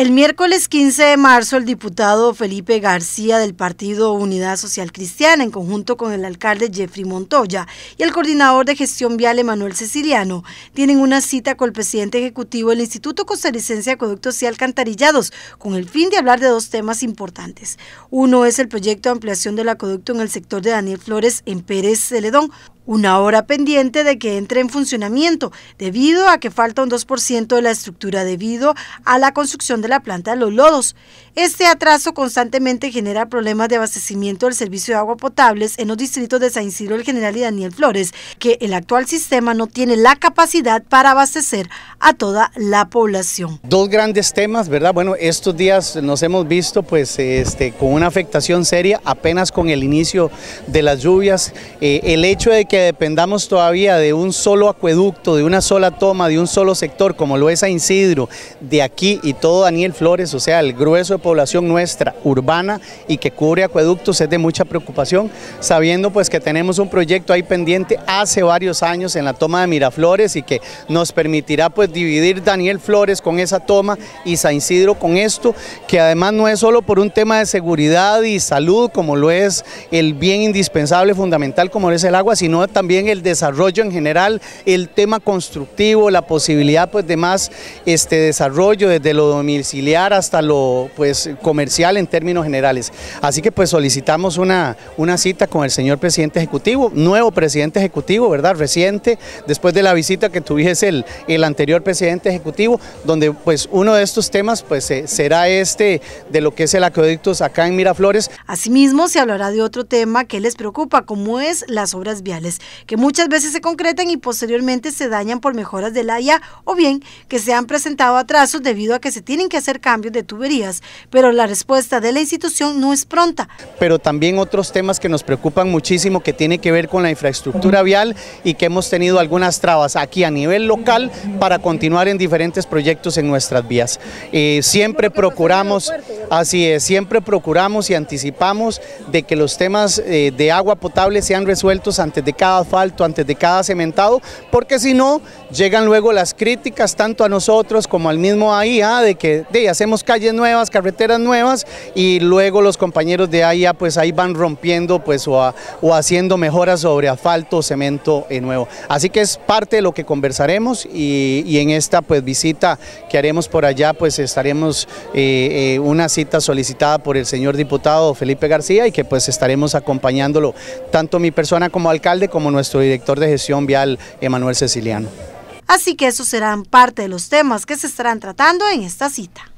El miércoles 15 de marzo, el diputado Felipe García del Partido Unidad Social Cristiana, en conjunto con el alcalde Jeffrey Montoya y el coordinador de gestión vial Emanuel Ceciliano, tienen una cita con el presidente ejecutivo del Instituto Costarricense de Acueductos y Alcantarillados, con el fin de hablar de dos temas importantes. Uno es el proyecto de ampliación del acueducto en el sector de Daniel Flores en Pérez Celedón, una hora pendiente de que entre en funcionamiento, debido a que falta un 2% de la estructura debido a la construcción de la planta de los lodos. Este atraso constantemente genera problemas de abastecimiento del servicio de agua potables en los distritos de San Isidro, el General y Daniel Flores, que el actual sistema no tiene la capacidad para abastecer a toda la población. Dos grandes temas, ¿verdad? Bueno, estos días nos hemos visto pues este, con una afectación seria apenas con el inicio de las lluvias, eh, el hecho de que dependamos todavía de un solo acueducto, de una sola toma, de un solo sector, como lo es a Isidro de aquí y todo Daniel Flores, o sea, el grueso de población nuestra urbana y que cubre acueductos es de mucha preocupación, sabiendo pues que tenemos un proyecto ahí pendiente hace varios años en la toma de Miraflores y que nos permitirá pues dividir Daniel Flores con esa toma y San Isidro con esto, que además no es solo por un tema de seguridad y salud, como lo es el bien indispensable, fundamental, como lo es el agua, sino también el desarrollo en general, el tema constructivo, la posibilidad pues de más este desarrollo desde lo domiciliar hasta lo pues comercial en términos generales. Así que pues solicitamos una, una cita con el señor presidente ejecutivo, nuevo presidente ejecutivo, ¿verdad? Reciente, después de la visita que tuviese el, el anterior presidente ejecutivo, donde pues uno de estos temas pues será este de lo que es el acueducto acá en Miraflores. Asimismo se hablará de otro tema que les preocupa, como es las obras viales que muchas veces se concretan y posteriormente se dañan por mejoras del área o bien que se han presentado atrasos debido a que se tienen que hacer cambios de tuberías, pero la respuesta de la institución no es pronta. Pero también otros temas que nos preocupan muchísimo que tienen que ver con la infraestructura vial y que hemos tenido algunas trabas aquí a nivel local para continuar en diferentes proyectos en nuestras vías. Eh, siempre procuramos... Así es, siempre procuramos y anticipamos de que los temas eh, de agua potable sean resueltos antes de cada asfalto, antes de cada cementado, porque si no, llegan luego las críticas tanto a nosotros como al mismo AIA de que hacemos calles nuevas, carreteras nuevas y luego los compañeros de AIA pues ahí van rompiendo pues o, haciendo mejoras sobre asfalto cemento nuevo. Así que es parte de lo que conversaremos y, en esta pues visita que haremos por allá pues estaremos eh, eh una cita solicitada por el señor diputado Felipe García y que pues estaremos acompañándolo tanto mi persona como alcalde como nuestro director de gestión vial Emanuel Ceciliano. Así que esos serán parte de los temas que se estarán tratando en esta cita.